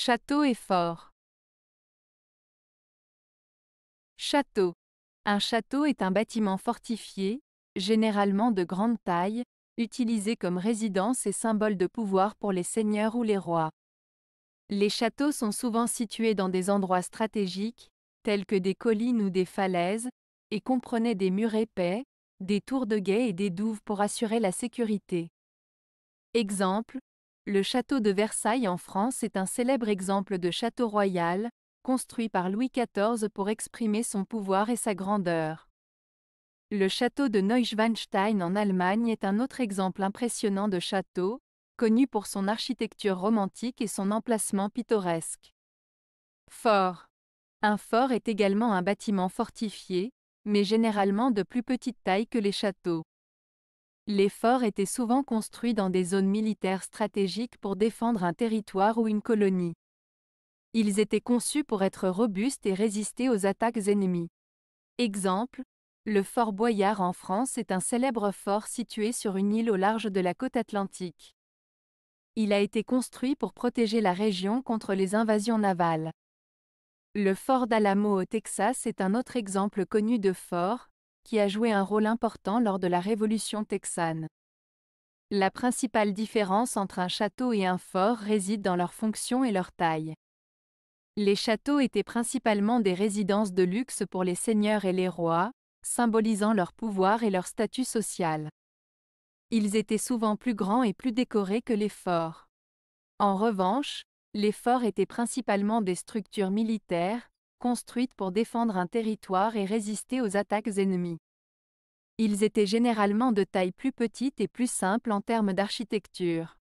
Château et fort. Château. Un château est un bâtiment fortifié, généralement de grande taille, utilisé comme résidence et symbole de pouvoir pour les seigneurs ou les rois. Les châteaux sont souvent situés dans des endroits stratégiques, tels que des collines ou des falaises, et comprenaient des murs épais, des tours de guet et des douves pour assurer la sécurité. Exemple, le château de Versailles en France est un célèbre exemple de château royal, construit par Louis XIV pour exprimer son pouvoir et sa grandeur. Le château de Neuschwanstein en Allemagne est un autre exemple impressionnant de château, connu pour son architecture romantique et son emplacement pittoresque. Fort. Un fort est également un bâtiment fortifié, mais généralement de plus petite taille que les châteaux. Les forts étaient souvent construits dans des zones militaires stratégiques pour défendre un territoire ou une colonie. Ils étaient conçus pour être robustes et résister aux attaques ennemies. Exemple, le fort Boyard en France est un célèbre fort situé sur une île au large de la côte atlantique. Il a été construit pour protéger la région contre les invasions navales. Le fort d'Alamo au Texas est un autre exemple connu de fort, qui a joué un rôle important lors de la Révolution texane. La principale différence entre un château et un fort réside dans leur fonction et leur taille. Les châteaux étaient principalement des résidences de luxe pour les seigneurs et les rois, symbolisant leur pouvoir et leur statut social. Ils étaient souvent plus grands et plus décorés que les forts. En revanche, les forts étaient principalement des structures militaires, construites pour défendre un territoire et résister aux attaques ennemies. Ils étaient généralement de taille plus petite et plus simple en termes d'architecture.